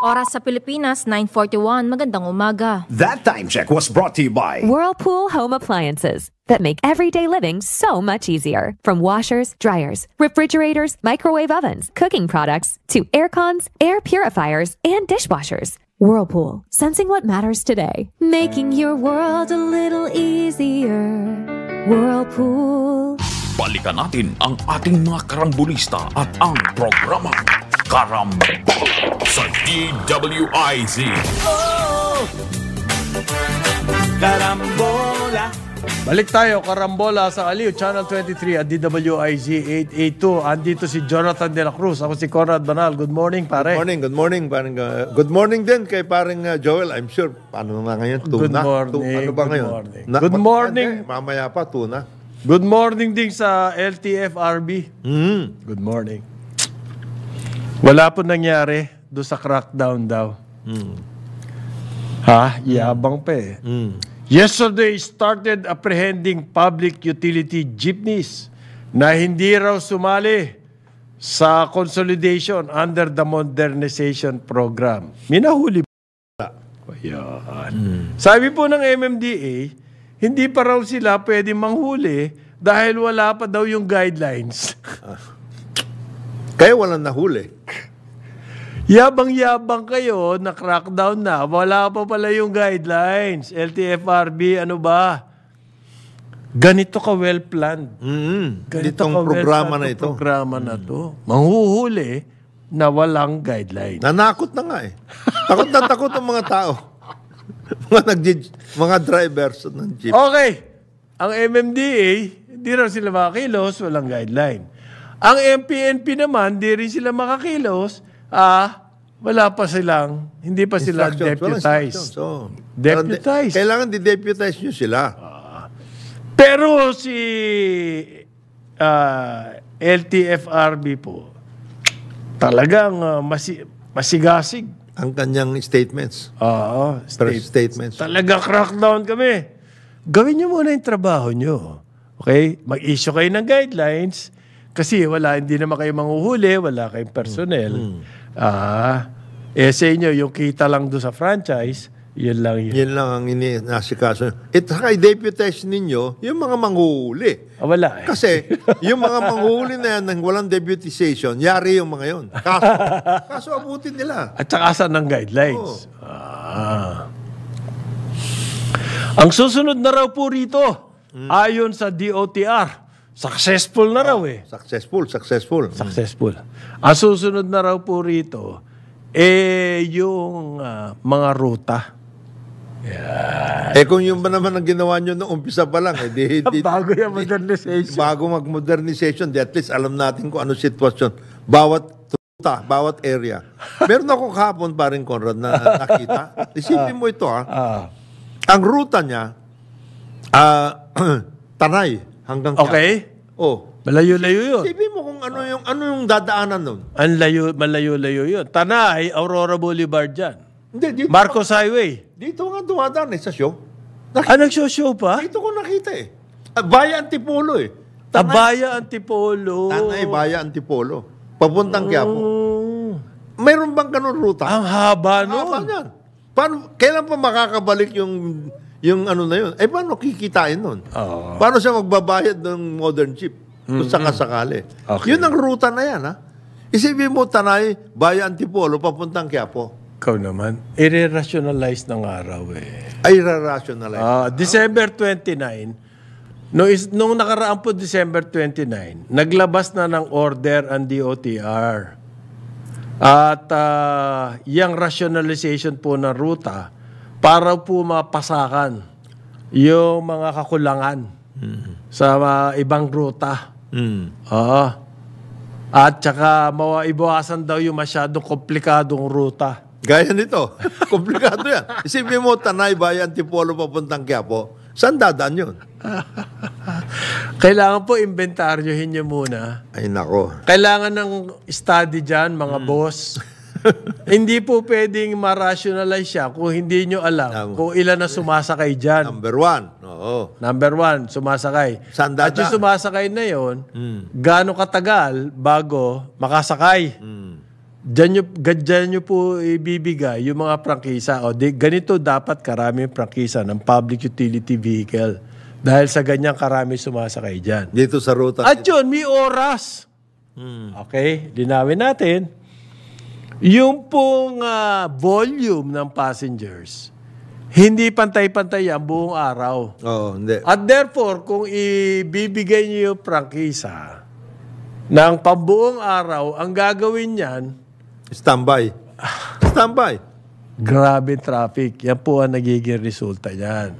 Oras sa Pilipinas, 9.41. Magandang umaga. That time check was brought to you by Whirlpool Home Appliances that make everyday living so much easier. From washers, dryers, refrigerators, microwave ovens, cooking products, to air cons, air purifiers, and dishwashers. Whirlpool, sensing what matters today. Making your world a little easier. Whirlpool. Balikan natin ang ating mga karangbulista at ang programa. Karamba sa DWIZ. Oh! Karambola. Balik tayo, Karambola sa Aliw, Channel 23 at DWIZ 882. Andito si Jonathan De La Cruz. Ako si Conrad Banal. Good morning, pare. Good morning, good morning. Parang, uh, good morning din kay parang uh, Joel. I'm sure, paano na ngayon? Tuna. Good morning. Tuna. ano ba good ngayon? Morning. Na, good morning. Eh, mamaya pa, tuna. Good morning din sa LTFRB. Mm. Mm-hmm. Good morning. Wala po nangyari do sa crackdown daw. Mm. Ha? Yabang pa eh. Mm. Yesterday started apprehending public utility jeepneys na hindi raw sumali sa consolidation under the modernization program. Minahuli pa. Ayan. Mm. Sabi po ng MMDA, hindi pa raw sila pwede manghuli dahil wala pa daw yung guidelines. Kaya walang nahuli. Yabang-yabang kayo na crackdown na. Wala pa pala yung guidelines. LTFRB, ano ba? Ganito ka well-planned. Mm-hmm. Ganito Itong ka programa well na ito. Programa na to. Manghuhuli na walang guidelines. Nanakot na nga eh. takot na takot ang mga tao. mga nag mga drivers ng jeep. Okay. Ang MMDA, di raw sila makakilos, walang guideline. Ang MPNP naman, di rin sila makakilos. Ah, wala pa silang, hindi pa sila deputized. So, oh. deputized. Kailangan di-deputize nyo sila. Uh, pero si uh, ah, LTFRB po, talagang uh, masi masigasig. Ang kanyang statements. Oo. Uh, state statements. Talaga crackdown kami. Gawin nyo muna yung trabaho nyo. Okay? Mag-issue kayo ng guidelines kasi wala, hindi naman kayo manguhuli, wala kayong personnel. Mm. Ah, eh sa inyo, yung kita lang doon sa franchise, yun lang yun. Yun lang ang ininasikaso. At saka i-deputize ninyo yung mga manghuhuli. Ah, wala eh. Kasi yung mga manghuhuli na yan nang walang deputization, yari yung mga yun. Kaso, kaso abutin nila. At saka saan ng guidelines? Oo. Ah. Ang susunod na raw po rito, mm. ayon sa DOTR, Successful na raw eh. Oh, successful, successful. Hmm. Successful. Ang susunod na raw po rito, eh, yung ah, mga ruta. Eh kung yun ba naman ang ginawa nyo nung umpisa pa lang, eh, di, di, Bago yung modernization. bago mag-modernization, at least alam natin kung ano sitwasyon. Bawat tuta, bawat area. Meron ako kahapon pa rin, Conrad, na nakita. Isipin mo ito ha. Ah. ah, Ang ruta niya, ah, Tanay. Hanggang Okay? Quiapo. Oh. Malayo-layo yun. Sabi mo kung ano yung ano yung dadaanan nun. Ang layo, malayo-layo yun. Tanay, Aurora Boulevard dyan. Hindi, dito Marcos Highway. Dito nga dumadaan eh, sa show. Nakita, ah, show pa? Dito ko nakita eh. Ah, Baya Antipolo eh. Abaya ah, Antipolo. Tanay, Baya Antipolo. Papuntang oh. Quiapo. Oh. Mayroon bang ganun ruta? Ang haba nun. Haba niyan. Paano, kailan pa makakabalik yung yung ano na yun, eh paano kikitain nun? Oo. Paano siya magbabayad ng modern chip? Kung mm sakasakali. Okay. Yun ang ruta na yan, ha? Isipin mo, Tanay, Bayo Antipolo, papuntang Quiapo. Ikaw naman. I-rationalize ng araw eh. Ay, rationalize. Uh, ah, December 29, no, is, nung nakaraan po December 29, naglabas na ng order ang DOTR. At uh, yung rationalization po ng ruta, para po mapasakan yung mga kakulangan mm. sa uh, ibang ruta. Mm. Oo. At saka mawaibawasan daw yung masyadong komplikadong ruta. Gaya nito. Komplikado yan. Isipin mo, Tanay Bayan, Tipolo, papuntang Quiapo. Saan dadaan yun? Kailangan po inventaryohin nyo muna. Ay, nako. Kailangan ng study dyan, mga mm. boss. hindi po pwedeng ma-rationalize siya kung hindi nyo alam um, kung ilan na sumasakay dyan. Number one. Oo. Number one, sumasakay. Sanda At yung sumasakay na yon, mm. gaano katagal bago makasakay. Mm. Diyan nyo, dyan nyo po ibibigay yung mga prangkisa. O, di, ganito dapat karami prangkisa ng public utility vehicle. Dahil sa ganyan karami sumasakay dyan. Dito sa ruta. At yun, may oras. Hmm. Okay, linawin natin yung pong ah, volume ng passengers, hindi pantay-pantay ang buong araw. Oo, hindi. At therefore, kung ibibigay niyo yung prangkisa ng pambuong araw, ang gagawin niyan, Standby. Standby. grabe traffic. Yan po ang nagiging resulta niyan.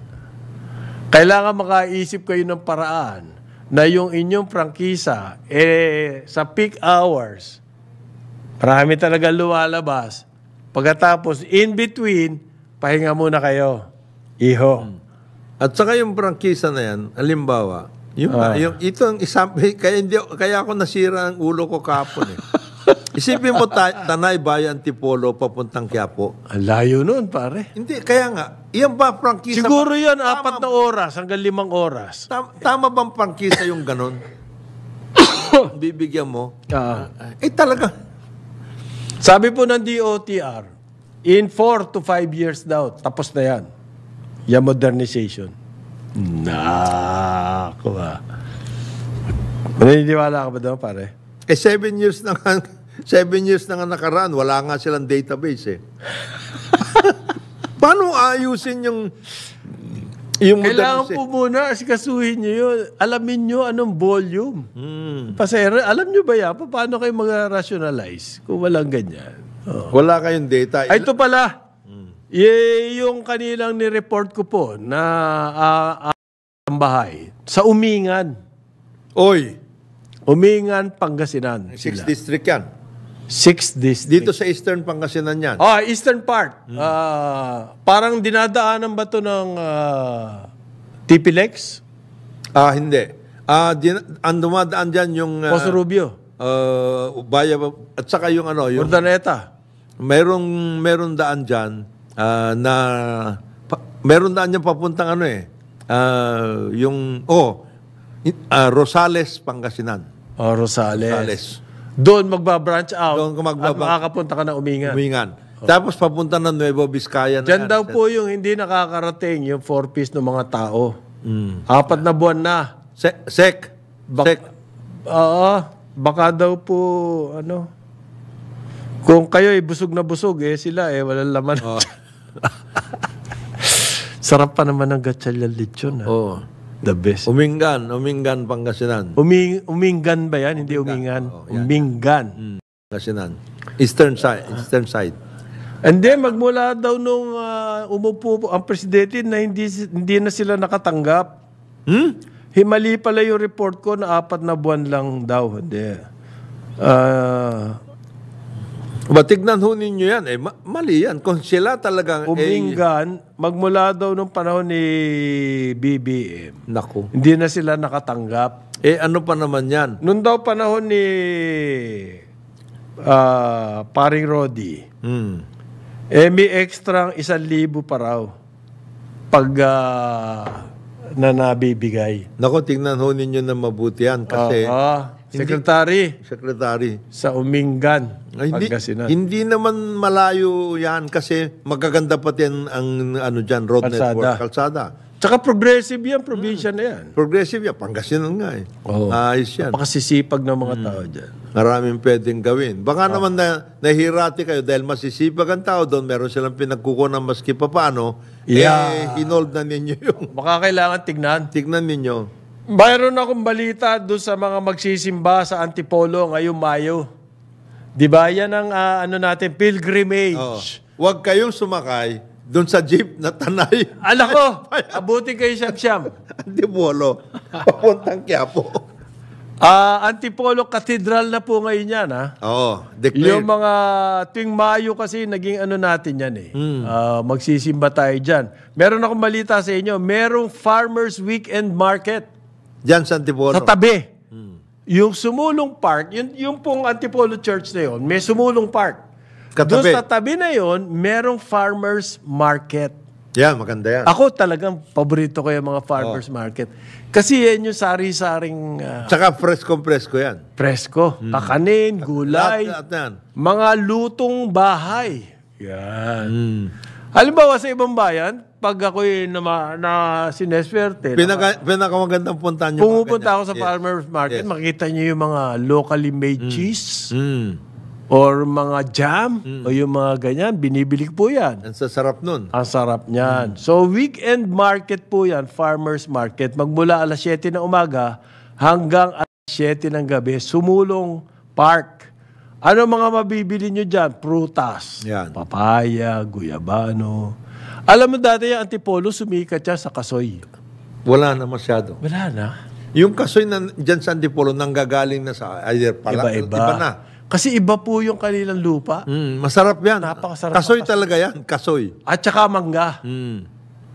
Kailangan makaisip kayo ng paraan na yung inyong prangkisa, eh, sa peak hours, Marami talaga lumalabas. Pagkatapos, in between, pahinga muna kayo. Iho. Hmm. At saka yung prangkisa na yan, halimbawa, yung, oh. yung ito ang kaya, hindi, kaya ako nasira ang ulo ko kapon eh. Isipin mo, ta- Tanay Bayan, Tipolo, papuntang Quiapo. Ang layo nun, pare. Hindi, kaya nga. Iyan ba, prangkisa? Siguro yan, tama, apat na oras, hanggang limang oras. Tam- tama bang prangkisa yung ganun? Bibigyan mo? Uh, eh talaga, sabi po ng DOTR, in 4 to 5 years daw, tapos na yan. Yung modernization. Nako ba. Ah. Maniniwala ka ba daw, pare? Eh, 7 years na nga, 7 years na nga nakaraan, wala nga silang database eh. Paano ayusin yung yung Kailangan po muna asikasuhin nyo yun. Alamin nyo anong volume. Mm. Pasera, alam nyo ba yan? Paano kayo mag-rationalize kung walang ganyan? Oh. Wala kayong data. Ay, ah, ito pala. Mm. Y- yung kanilang ni-report ko po na uh, uh, bahay sa Umingan. Oy! Umingan, Pangasinan. 6th district yan. Six districts. Dito sa Eastern Pangasinan yan. Ah, Eastern part. Hmm. Uh, parang dinadaanan ba ito ng uh, ah, TPLEX? Ah, hindi. Ah, din, ang dumadaan dyan yung... Uh, ah, Poso Rubio. Uh, Baya, at saka yung ano... Yung, Urdaneta. Merong, merong daan dyan uh, na... Pa, meron daan dyan papuntang ano eh. Uh, yung... Oh, uh, Rosales, Pangasinan. Oh, Rosales. Rosales. Doon magbabranch out Doon ka magbaba- at makakapunta ka na umingan. Umingan. Oh. Tapos papunta ng Nuevo Vizcaya na Diyan daw po yung hindi nakakarating yung four-piece ng mga tao. Mm. Apat na buwan na. Sek. Sek. Bak- sec. Oo. Baka daw po, ano, kung kayo ay busog na busog, eh sila eh, walang laman. Oh. Sarap pa naman ng gatchal yung lechon. ah. Oo. The best. Umingan, Umingan, Pangasinan. Uming, umingan ba yan? Hindi umingan. Oh, Umingan. Hmm, Pangasinan. Eastern side. Eastern side. And then magmula daw nung ah, umupo ang presidente na hindi, hindi na sila nakatanggap. Hmm? Himali pala yung report ko na apat na buwan lang daw. Hindi. Ah, Matignan ho ninyo yan. Eh, mali yan. Kung sila talagang... Umingan, eh, magmula daw nung panahon ni BBM. Naku. Hindi na sila nakatanggap. Eh, ano pa naman yan? Nung daw panahon ni uh, paring Rodi, mm. eh may extra isang libo pa raw pag uh, na nabibigay. Naku, tingnan ho ninyo na mabuti yan kasi... Uh-huh Sekretary. Sekretary. sa Umingan, Ay, hindi, Pangasinan. hindi naman malayo yan kasi magaganda pati ang, ang ano dyan, road Kalsada. network, kalsada. Tsaka progressive yan, probinsya na yan. Hmm. Progressive yan, Pangasinan nga eh. Oo. Ayos yan. Pakasisipag ng mga hmm. tao dyan. Maraming pwedeng gawin. Baka naman na, nahirati kayo dahil masisipag ang tao doon, meron silang pinagkukunan maski pa paano, Yeah. eh, hinold na ninyo yung Baka kailangan tignan. tignan ninyo. Mayroon akong balita doon sa mga magsisimba sa Antipolo ngayong Mayo. Di ba? Yan ang uh, ano natin, pilgrimage. Oo. Huwag kayong sumakay doon sa jeep na tanay. Alam ah, ko, abuti kayo siyam-siyam. Antipolo, papuntang Quiapo. Uh, Antipolo Cathedral na po ngayon yan, ha? Oo, declared. Yung mga tuwing Mayo kasi, naging ano natin yan, eh. Mm. Uh, magsisimba tayo dyan. Meron akong balita sa inyo, merong Farmers Weekend Market. Diyan sa Antipolo. Sa tabi. Hmm. Yung sumulong park, yun, yung pong Antipolo Church na yun, may sumulong park. Katabi. Doon sa tabi na yun, merong farmer's market. Yan, maganda yan. Ako talagang paborito ko yung mga farmer's oh. market. Kasi yan yung sari-saring... Uh, Tsaka fresko-fresko yan. Fresko. Mm. Kakanin, gulay. Lahat, lahat yan. Mga lutong bahay. Yan. Mm. Halimbawa sa ibang bayan, pag ako'y na, na sineswerte, Pinaka, pinakamagandang punta nyo. pumupunta ako sa farmer's market, Yes. makita niyo yung mga locally made mm. cheese Mm. or mga jam mm. o yung mga ganyan, binibili ko po yan. Ang sasarap nun. Ang sarap niyan. Mm. So weekend market po yan, farmer's market. Magmula alas 7 ng umaga hanggang alas 7 ng gabi, Sumulong Park. Ano mga mabibili nyo dyan? Prutas, Yan. papaya, guyabano. Alam mo dati yung antipolo, sumikat siya sa kasoy. Wala na masyado. Wala na. Yung kasoy na dyan sa Antipolo nanggagaling na sa either pala, Iba-iba. iba na. Kasi iba po yung kanilang lupa. Mm, masarap yan. Napakasarap Kasoy kasoy. talaga yan, kasoy. At saka mangga. Mm.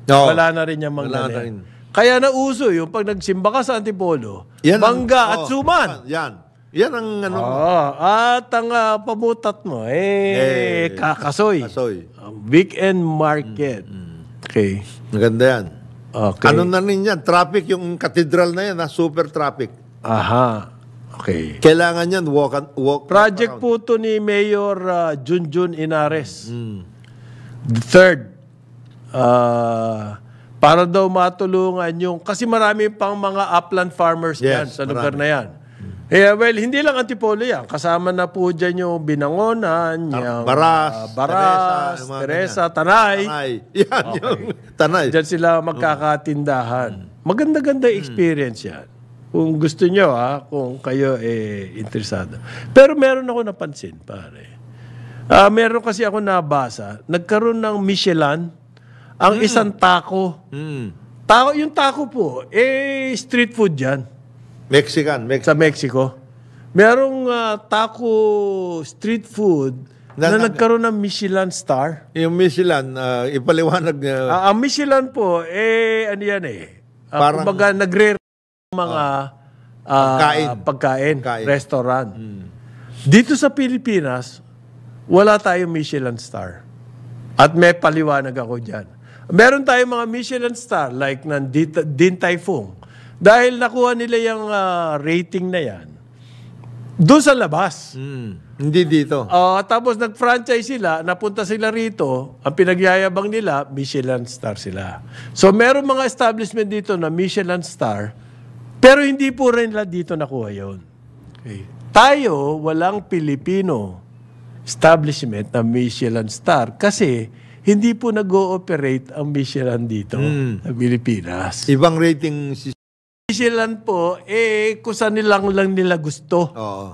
Oo. Wala na rin yung mangga Wala na rin. Kaya nauso yung pag nagsimba ka sa Antipolo, Yan ang- mangga at oo, suman. Yan. Yan ang ano. Oh, at ang uh, ah, pamutat mo, eh, eh kakasoy. Kasoy. Uh, weekend market. Mm-hmm. Okay. Maganda yan. Okay. Ano na rin yan? Traffic, yung katedral na yan, ha? super traffic. Aha. Okay. Kailangan yan, walk, walk Project po to ni Mayor uh, Junjun Inares. Mm. The third, uh, para daw matulungan yung, kasi marami pang mga upland farmers yes, yan sa lugar na yan Yeah, well, hindi lang Antipolo yan. Kasama na po dyan yung Binangonan, yung Baras, uh, Baras Teresa, Teresa Tanay. Tanay. Yan okay. yung Tanay. Dyan sila magkakatindahan. Mm. Maganda-ganda mm. experience yan. Kung gusto nyo, ha, kung kayo eh, interesado. Pero meron ako napansin, pare. Uh, meron kasi ako nabasa, nagkaroon ng Michelin ang hmm. isang taco. Mm. Taco, yung taco po, eh street food yan. Mexican, Mexican. sa Mexico. Merong ah, taco street food Na- na, nagkaroon ng Michelin star. Yung Michelin, ah, ipaliwanag ah, Ah, ang Michelin po, eh, ano yan eh. Uh, Parang- kumbaga, nagre ng mga ah, Pagkain. Ah, pagkain, Pagkain. restaurant. Hmm. Dito sa Pilipinas, wala tayong Michelin star. At may paliwanag ako dyan. Meron tayong mga Michelin star like ng Din Tai Fung dahil nakuha nila yung uh, rating na yan, doon sa labas. Mm. Hindi dito. Uh, tapos nag-franchise sila, napunta sila rito, ang pinagyayabang nila, Michelin star sila. So meron mga establishment dito na Michelin star, pero hindi po rin nila dito nakuha yon. Okay. Tayo, walang Pilipino establishment na Michelin star kasi hindi po nag-ooperate ang Michelin dito mm. sa Pilipinas. Ibang rating system. Michelin po, eh, kung saan nilang lang nila gusto. Oo.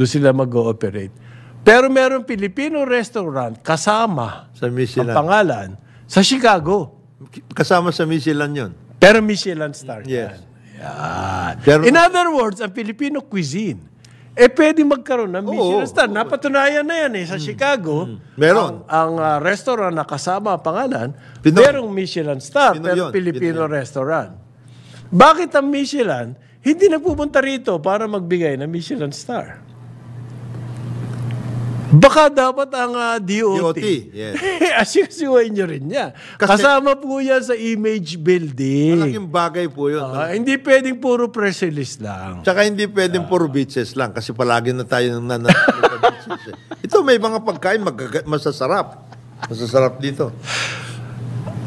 Doon sila mag-ooperate. Pero merong Filipino restaurant kasama Sa Michelin. ang pangalan sa Chicago. Kasama sa Michelin yun. Pero Michelin star Yes. yan. Yan. Pero- In other words, ang Filipino cuisine, eh pwede magkaroon ng Michelin Oo, star. Napatunayan na yan eh sa hmm. Chicago. Hmm. Meron. Ang, ang, ah, restaurant na kasama ang pangalan, Pinoy. merong Michelin star, Pinoy pero yun. Filipino Pinoy restaurant. Bakit ang Michelin hindi nagpupunta rito para magbigay ng Michelin star? Baka dapat ang uh, ah, DOT. DOT, yes. Asikasuhin nyo rin niya. Kasi, Kasama po yan sa image building. Malaking bagay po yun. Uh, no? Hindi pwedeng puro press release lang. Tsaka hindi pwedeng uh, puro beaches lang kasi palagi na tayo nang beaches. Eh. Ito may mga pagkain mag- masasarap. Masasarap dito.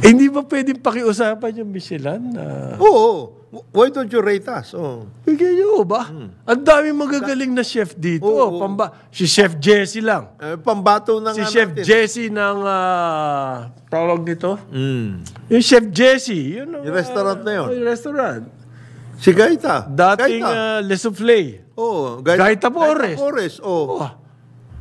Eh, hindi ba pwedeng pakiusapan yung Michelin? na Oo. Why don't you rate us? Oh. Bigyan nyo ba? Hmm. Ang daming magagaling na chef dito. Oo, oo. Pamba si Chef Jesse lang. Eh, pambato na Si Chef natin. Jesse ng... ah, tawag nito? Mm. Yung Chef Jesse. You know, ah, Yung restaurant ah, na yun. Yung restaurant. Si Gaita. Dating Gaita. uh, Le Soufflé. Oo, Gaita Porres. Gaita Porres. Oh. Oh,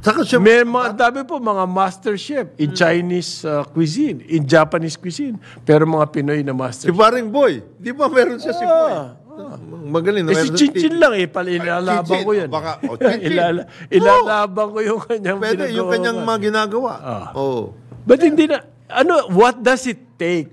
Saka siya, May mga dami po mga master chef in Chinese uh, cuisine, in Japanese cuisine, pero mga Pinoy na master si chef. Boy. Di ba meron siya si Boy? Ah, ah, magaling. Eh, si meron- Chinchin lang eh, pala ilalabang ko yan. Baka, oh, Chinchin. Ilala, oh! ilalabang ko yung kanyang Pwede, yung ginagawa kanyang mga ginagawa. Ah. Oh. But hindi na, ano, what does it take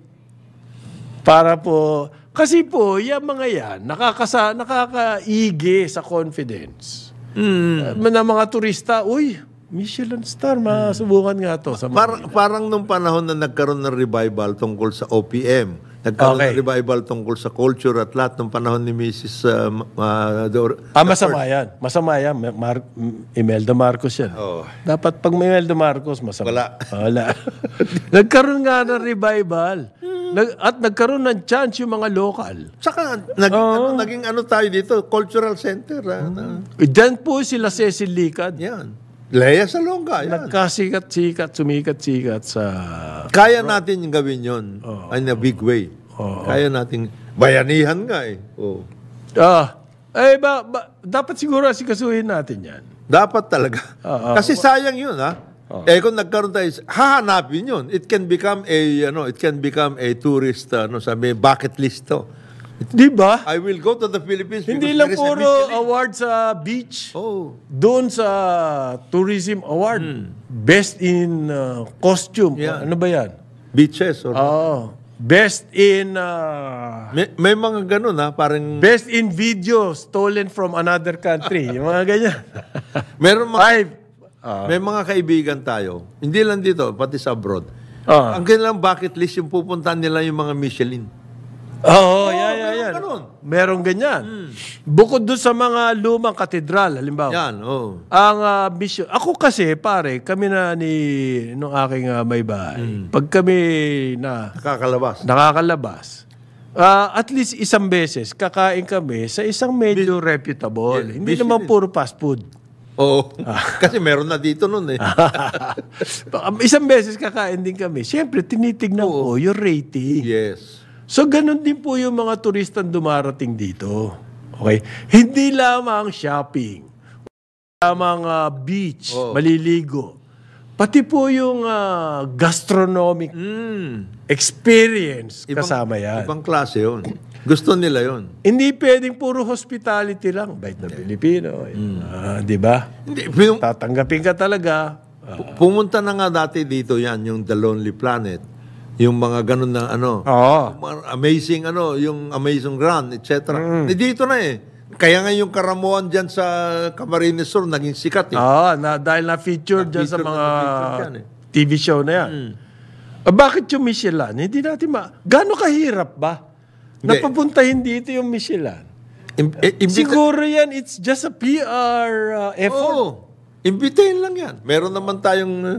para po, kasi po, yung mga yan, nakakasa, nakakaigi sa confidence. Mm. Uh, na mga turista, uy, Michelin star, masubukan nga to. Sa Par- parang nung panahon na nagkaroon ng revival tungkol sa OPM, Nagkaroon okay. ng revival tungkol sa culture at lahat ng panahon ni Mrs. Uh, uh, Dor ah, masama yan. Masama yan. Mar Imelda Marcos yan. Oh. Dapat pag may Imelda Marcos, masama. Wala. Ah, wala. nagkaroon nga ng revival. Nag at nagkaroon ng chance yung mga local. Tsaka nag oh. ano, naging ano tayo dito, cultural center. Mm. Ano. Diyan po sila Cecil Likad. Yan. Lea Salonga, yan. Nagkasikat-sikat, sumikat-sikat sa... Kaya natin gawin yon oh, in a big way. Oh, Kaya natin, bayanihan nga eh. Oh. Ah, eh, ba, ba, dapat siguro asikasuhin natin yan. Dapat talaga. Oh, oh. Kasi sayang yun, ha? Oh. Eh kung nagkaroon tayo, hahanapin yun. It can become a, ano, it can become a tourist, ano, sabi, bucket list to. Di ba? I will go to the Philippines Hindi lang there puro award sa beach. Oh. Doon sa Tourism Award. Hmm. Best in uh, costume. Yeah. Ano ba yan? Beaches or... oh. Best in uh, May, may mga ganun ha, parang... best in video stolen from another country. Yung mga ganyan. Meron mga, Five. Ah. may mga kaibigan tayo, hindi lang dito, pati sa abroad. Ah. Ang lang bucket list yung pupuntahan nila yung mga Michelin. Oo, oh, yan, meron yan. Ganun. Merong ganyan. Mm. Bukod doon sa mga lumang katedral, halimbawa. Yan, Oh. Ang uh, ah, mission, ako kasi pare, kami na ni nung aking uh, may bahay. Mm. Pag kami na nakakalabas. Nakakalabas uh, at least isang beses kakain kami sa isang medyo Bis- reputable. Yeah, Hindi naman puro fast food. Oo. Ah. Kasi meron na dito noon eh. isang beses kakain din kami. Siyempre, tinitignan Oo. ko yung rating. Yes. So, ganun din po yung mga turistang dumarating dito. Okay? Hindi lamang shopping. Lamang uh, beach, oh. maliligo. Pati po yung uh, gastronomic mm. experience ibang, kasama yan. Ibang klase yun. Gusto nila yon. Hindi pwedeng puro hospitality lang. Bait na Pilipino. Mm. Uh, di ba? Hindi, Tatanggapin ka talaga. Uh, pumunta na nga dati dito yan, yung The Lonely Planet yung mga ganun na ano. oh. Amazing ano, yung Amazing ground etc. Mm. dito na eh. Kaya nga yung karamuan diyan sa Camarines Sur naging sikat eh. oh, na, dahil na-feature dyan sa mga dyan, eh. TV show na yan. Mm. Ah, bakit yung Michelin? Hindi natin ma... gaano kahirap ba? Napapuntahin dito yung Michelin. Im- eh, Siguro yan, it's just a PR uh, effort. Oo. Imbitahin lang yan. Meron naman tayong... Uh,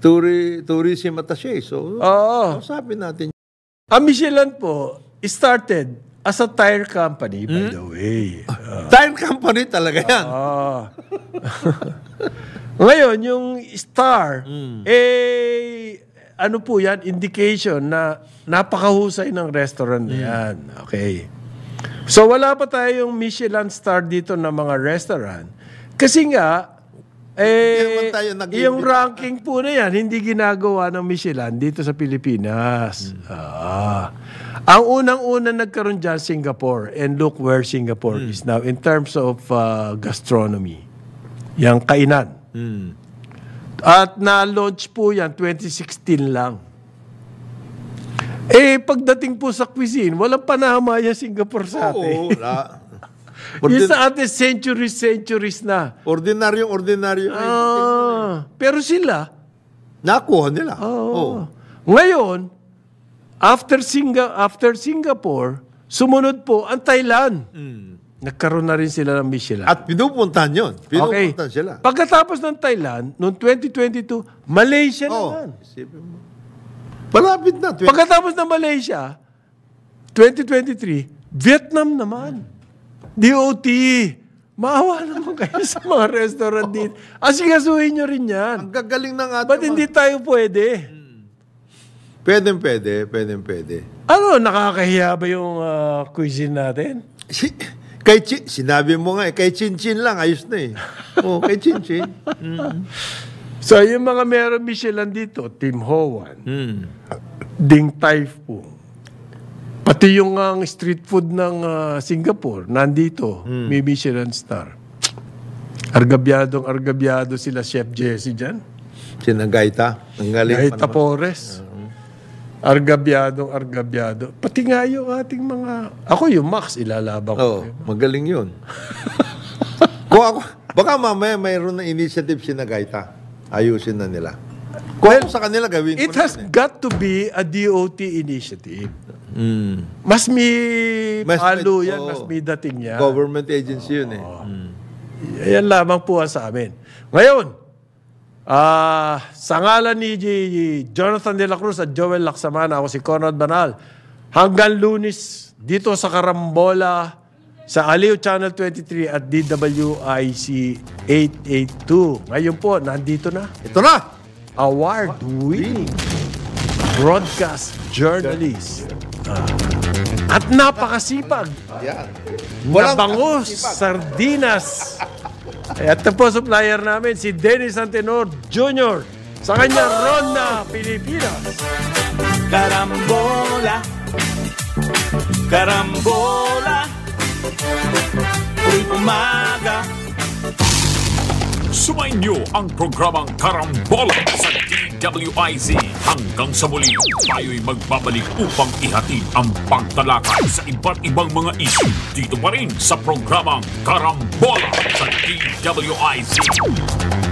Turi, tourism attaché. So, Oo. sabi natin. Ang ah, Michelin po, started as a tire company, by hmm? the way. Ah, ah. Tire company talaga yan. Ah. Ngayon, yung star, hmm. eh, ano po yan, indication na napakahusay ng restaurant na hmm. yan. Okay. So, wala pa tayong Michelin star dito ng mga restaurant. Kasi nga, eh, nag yung ranking po na yan, hindi ginagawa ng Michelin dito sa Pilipinas. Hmm. Ah. Ang unang-una nagkaroon dyan, Singapore. And look where Singapore hmm. is now in terms of uh, gastronomy. Yang kainan. Hmm. At na-launch po yan, 2016 lang. Eh, pagdating po sa cuisine, walang panahama yung Singapore sa atin. Oo, Ordin- yung sa atin, centuries, centuries na. Ordinaryong ordinaryo. Ah, pero sila, Nakuha nila. oo. Oo. Oh. Ngayon, after, Singa- after Singapore, sumunod po ang Thailand. Hmm. Nagkaroon na rin sila ng Michelin. At pinupuntahan yun. Pinupuntahan sila. Pagkatapos ng Thailand, noong 2022, Malaysia Oo. Oh. naman. Isipin mo. Malapit na. Pagkatapos ng Malaysia, 2023, Vietnam naman. DOT, maawa naman kayo sa mga restaurant dito. Asikasuhin nyo rin yan. Ang gagaling ng ating... Ba't hindi tayo pwede? Hmm. Pwede, pwede. Pwede, pwede. Ano, nakakahiya ba yung uh, cuisine natin? Si, kay Chin, sinabi mo nga eh, kay Chin Chin lang, ayos na eh. Oo, oh, kay Chin Chin. Mm. So, yung mga meron Michelin dito, Tim Howan, mm. Ding Tai Typhoon, Pati yung ah, ang street food ng uh, Singapore, nandito, mm. may Michelin star. Argabyadong argabyado sila Chef Jesse dyan. Sina Gaita? Ang galing. Gaita Pores. Uh-huh. Argabyadong argabyado. Pati nga yung ating mga... Ako yung Max, ilalaban ko. Oh, magaling yun. Kung ako, baka mamaya mayroon na initiative si Nagaita. Ayusin na nila. Kung well, sa kanila gawin. It has eh. got to be a DOT initiative. Mm. Mas may mas palo may, yan, oh, mas may dating yan. Government agency oh, yun eh. Mm. Yan lamang po sa amin. Ngayon, ah uh, sa ngalan ni Jonathan De La Cruz at Joel Laksamana, ako si Conrad Banal. Hanggang lunis dito sa Karambola, sa Aliw Channel 23 at DWIC 882. Ngayon po, nandito na. Ito na! Award-winning broadcast journalist. Ah. At napakasipag. Yeah. Walang Nabango, sardinas. At ito po supplier namin, si Dennis Antenor Jr. Sa kanya, Ronda Pilipinas. Karambola, karambola, uy umaga. Sumayin ang programang Karambola sa TV WIZ. Hanggang sa muli, tayo'y magbabalik upang ihatid ang pagtalakay sa iba't ibang mga isyu dito pa rin sa programang Karambola sa DWIZ.